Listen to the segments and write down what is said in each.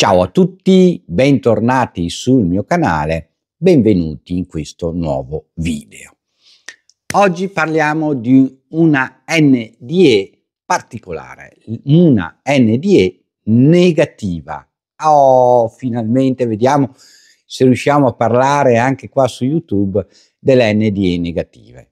Ciao a tutti, bentornati sul mio canale, benvenuti in questo nuovo video. Oggi parliamo di una NDE particolare, una NDE negativa. Oh, finalmente vediamo se riusciamo a parlare anche qua su YouTube delle NDE negative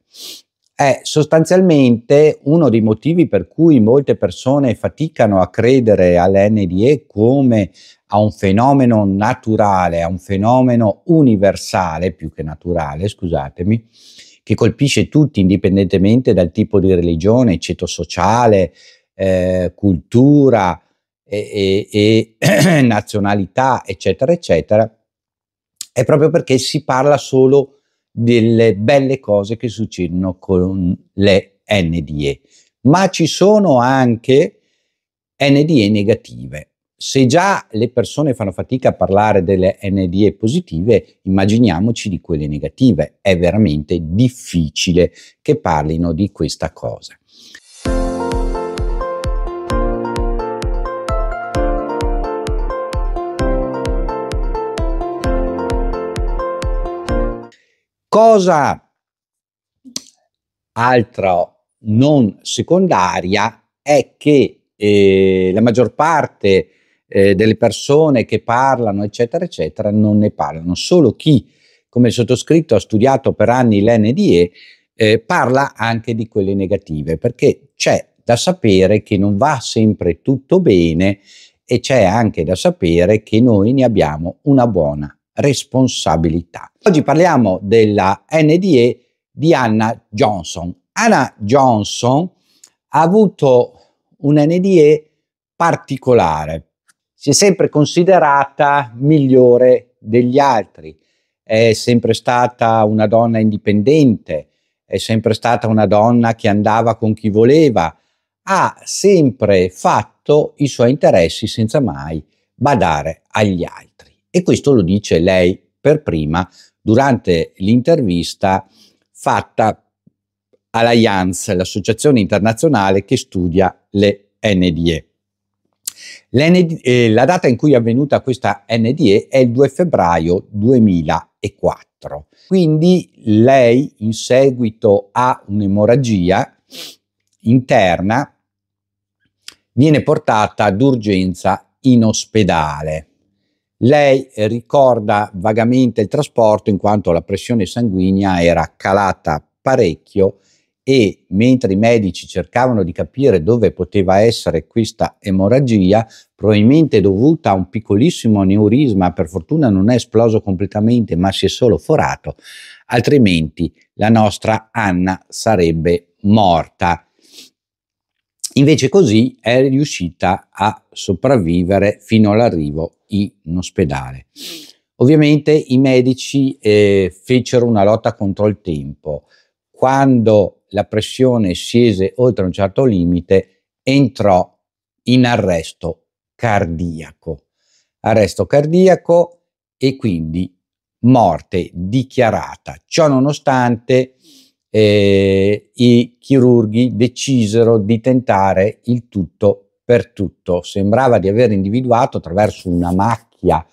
è sostanzialmente uno dei motivi per cui molte persone faticano a credere all'NDE come a un fenomeno naturale, a un fenomeno universale, più che naturale, scusatemi, che colpisce tutti indipendentemente dal tipo di religione, ceto sociale, eh, cultura e, e, e nazionalità, eccetera, eccetera, è proprio perché si parla solo di delle belle cose che succedono con le NDE, ma ci sono anche NDE negative. Se già le persone fanno fatica a parlare delle NDE positive, immaginiamoci di quelle negative. È veramente difficile che parlino di questa cosa. cosa altro non secondaria è che eh, la maggior parte eh, delle persone che parlano, eccetera, eccetera, non ne parlano. Solo chi, come il sottoscritto, ha studiato per anni l'NDE, eh, parla anche di quelle negative, perché c'è da sapere che non va sempre tutto bene e c'è anche da sapere che noi ne abbiamo una buona responsabilità. Oggi parliamo della NDE di Anna Johnson. Anna Johnson ha avuto un NDE particolare, si è sempre considerata migliore degli altri, è sempre stata una donna indipendente, è sempre stata una donna che andava con chi voleva, ha sempre fatto i suoi interessi senza mai badare agli altri. E questo lo dice lei per prima durante l'intervista fatta all'AIANS, l'associazione internazionale che studia le NDE. Eh, la data in cui è avvenuta questa NDE è il 2 febbraio 2004. Quindi lei in seguito a un'emorragia interna viene portata d'urgenza in ospedale lei ricorda vagamente il trasporto in quanto la pressione sanguigna era calata parecchio e mentre i medici cercavano di capire dove poteva essere questa emorragia, probabilmente dovuta a un piccolissimo aneurisma, per fortuna non è esploso completamente, ma si è solo forato, altrimenti la nostra Anna sarebbe morta. Invece così è riuscita a sopravvivere fino all'arrivo in ospedale. Ovviamente i medici eh, fecero una lotta contro il tempo. Quando la pressione scese oltre un certo limite, entrò in arresto cardiaco. Arresto cardiaco e quindi morte dichiarata. Ciò nonostante eh, i chirurghi decisero di tentare il tutto per tutto. Sembrava di aver individuato attraverso una macchia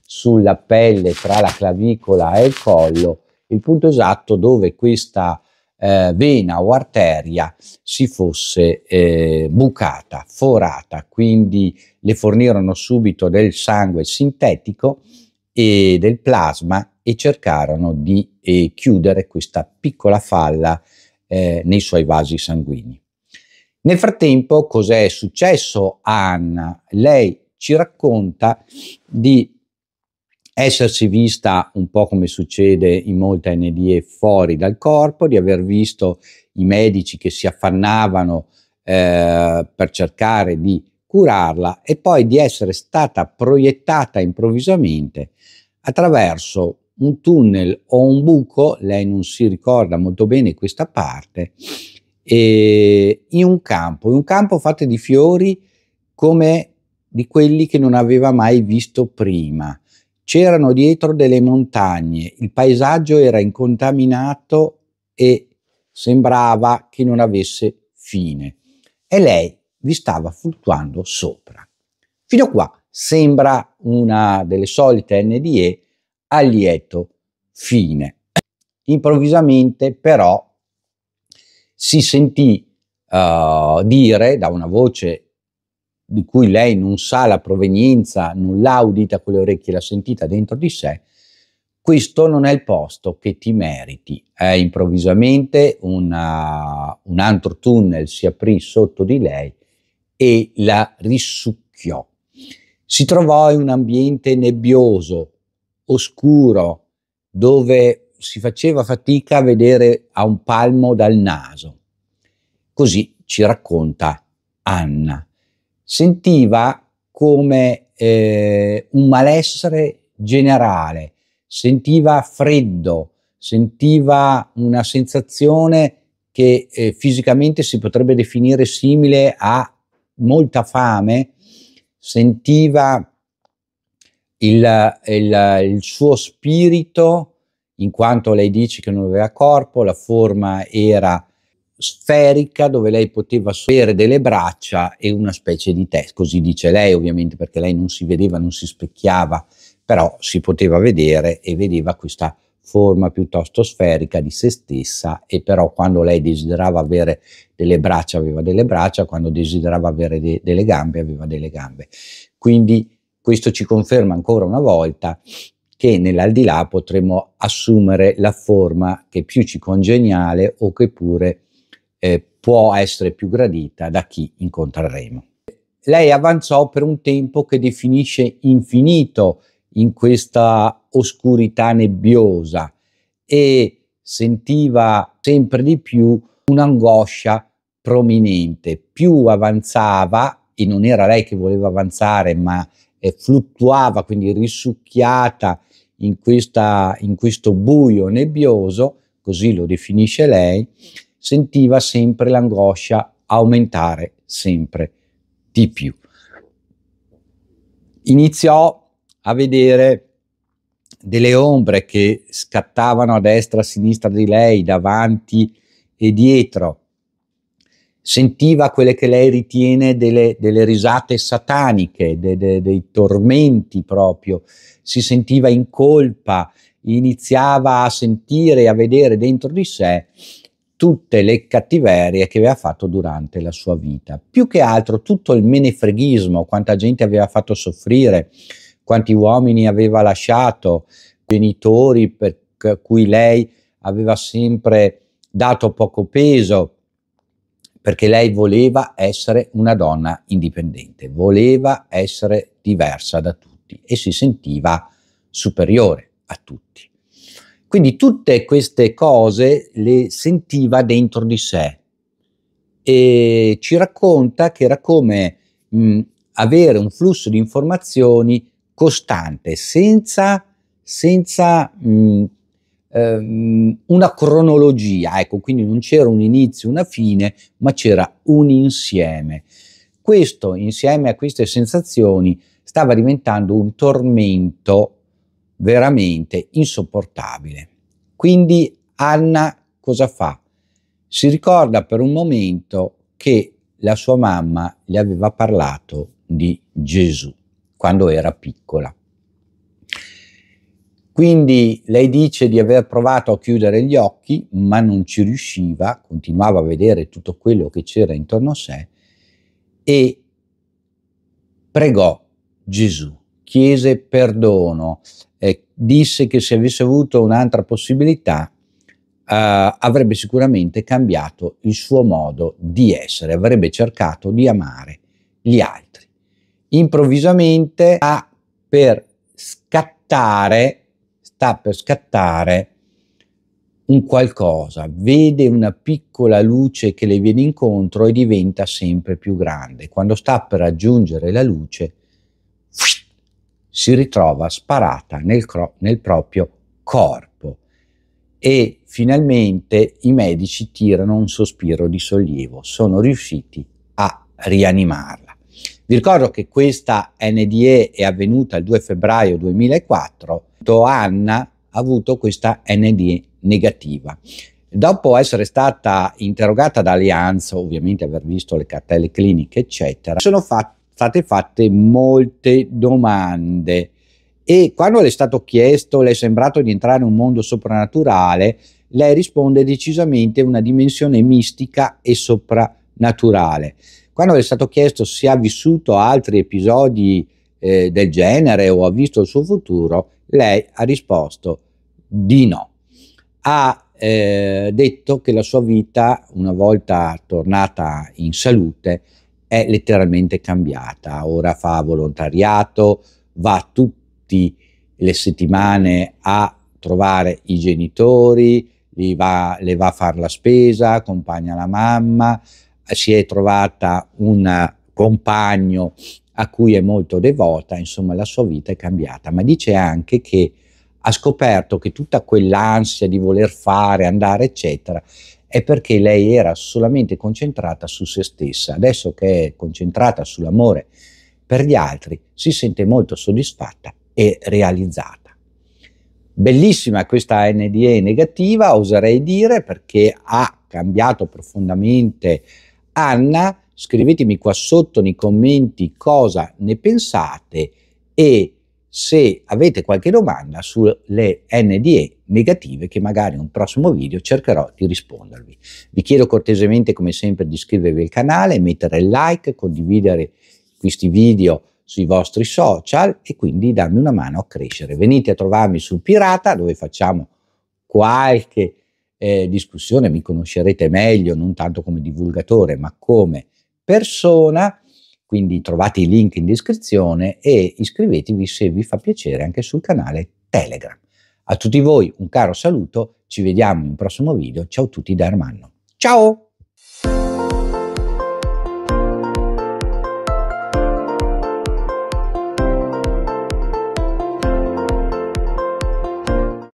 sulla pelle tra la clavicola e il collo il punto esatto dove questa eh, vena o arteria si fosse eh, bucata, forata, quindi le fornirono subito del sangue sintetico e del plasma e cercarono di eh, chiudere questa piccola falla eh, nei suoi vasi sanguigni. Nel frattempo, cos'è successo a Anna? Lei ci racconta di essersi vista un po' come succede in molte NDE fuori dal corpo, di aver visto i medici che si affannavano eh, per cercare di curarla e poi di essere stata proiettata improvvisamente attraverso un tunnel o un buco, lei non si ricorda molto bene questa parte, in un campo, in un campo fatto di fiori come di quelli che non aveva mai visto prima. C'erano dietro delle montagne, il paesaggio era incontaminato e sembrava che non avesse fine. E lei vi stava fluttuando sopra. Fino qua sembra una delle solite NDE a lieto fine. Improvvisamente però si sentì uh, dire da una voce di cui lei non sa la provenienza, non l'ha udita con le orecchie, l'ha sentita dentro di sé, questo non è il posto che ti meriti. Eh, improvvisamente una, un altro tunnel si aprì sotto di lei e la risucchiò. Si trovò in un ambiente nebbioso, oscuro dove si faceva fatica a vedere a un palmo dal naso. Così ci racconta Anna. Sentiva come eh, un malessere generale, sentiva freddo, sentiva una sensazione che eh, fisicamente si potrebbe definire simile a molta fame, sentiva il, il, il suo spirito, in quanto lei dice che non aveva corpo, la forma era sferica dove lei poteva avere delle braccia e una specie di testa, così dice lei ovviamente perché lei non si vedeva, non si specchiava, però si poteva vedere e vedeva questa forma piuttosto sferica di se stessa e però quando lei desiderava avere delle braccia aveva delle braccia, quando desiderava avere de- delle gambe aveva delle gambe. Quindi questo ci conferma ancora una volta che nell'aldilà potremo assumere la forma che più ci congeniale o che pure eh, può essere più gradita da chi incontreremo. Lei avanzò per un tempo che definisce infinito in questa oscurità nebbiosa e sentiva sempre di più un'angoscia prominente. Più avanzava, e non era lei che voleva avanzare, ma e fluttuava, quindi risucchiata in, questa, in questo buio nebbioso, così lo definisce lei, sentiva sempre l'angoscia aumentare sempre di più. Iniziò a vedere delle ombre che scattavano a destra e a sinistra di lei, davanti e dietro, sentiva quelle che lei ritiene delle, delle risate sataniche, de, de, dei tormenti proprio, si sentiva in colpa, iniziava a sentire e a vedere dentro di sé tutte le cattiverie che aveva fatto durante la sua vita. Più che altro tutto il menefreghismo, quanta gente aveva fatto soffrire, quanti uomini aveva lasciato, genitori per cui lei aveva sempre dato poco peso, perché lei voleva essere una donna indipendente, voleva essere diversa da tutti e si sentiva superiore a tutti. Quindi tutte queste cose le sentiva dentro di sé e ci racconta che era come mh, mm, avere un flusso di informazioni costante, senza, senza mh, mm, ehm, una cronologia, ecco, quindi non c'era un inizio, una fine, ma c'era un insieme. Questo, insieme a queste sensazioni, stava diventando un tormento veramente insopportabile. Quindi Anna cosa fa? Si ricorda per un momento che la sua mamma le aveva parlato di Gesù quando era piccola quindi lei dice di aver provato a chiudere gli occhi, ma non ci riusciva, continuava a vedere tutto quello che c'era intorno a sé e pregò Gesù, chiese perdono, eh, disse che se avesse avuto un'altra possibilità Uh, avrebbe sicuramente cambiato il suo modo di essere, avrebbe cercato di amare gli altri. Improvvisamente ha per scattare sta per scattare un qualcosa, vede una piccola luce che le viene incontro e diventa sempre più grande. Quando sta per raggiungere la luce, si ritrova sparata nel, cro- nel proprio corpo e finalmente i medici tirano un sospiro di sollievo, sono riusciti a rianimarla. Vi ricordo che questa NDE è avvenuta il 2 febbraio 2004, Anna ha avuto questa NDE negativa. Dopo essere stata interrogata da Allianz, ovviamente aver visto le cartelle cliniche, eccetera, sono fat state fatte molte domande e quando le è stato chiesto, le è sembrato di entrare in un mondo soprannaturale, lei risponde decisamente una dimensione mistica e soprannaturale. Quando le è stato chiesto se ha vissuto altri episodi eh, del genere o ha visto il suo futuro, lei ha risposto di no. Ha eh, detto che la sua vita, una volta tornata in salute, è letteralmente cambiata. Ora fa volontariato, va tutte le settimane a trovare i genitori, va, le va a fare la spesa, accompagna la mamma, si è trovata un compagno a cui è molto devota, insomma la sua vita è cambiata, ma dice anche che ha scoperto che tutta quell'ansia di voler fare, andare, eccetera, è perché lei era solamente concentrata su se stessa. Adesso che è concentrata sull'amore per gli altri, si sente molto soddisfatta e realizzata. Bellissima questa NDE negativa, oserei dire, perché ha cambiato profondamente Anna, scrivetemi qua sotto nei commenti cosa ne pensate e se avete qualche domanda sulle NDE negative che magari in un prossimo video cercherò di rispondervi. Vi chiedo cortesemente come sempre di iscrivervi al canale, mettere il like, condividere questi video sui vostri social e quindi darmi una mano a crescere. Venite a trovarmi sul Pirata dove facciamo qualche eh, discussione, mi conoscerete meglio non tanto come divulgatore ma come persona, quindi trovate i link in descrizione e iscrivetevi se vi fa piacere anche sul canale Telegram. A tutti voi un caro saluto, ci vediamo in un prossimo video, ciao a tutti da Armando. Ciao!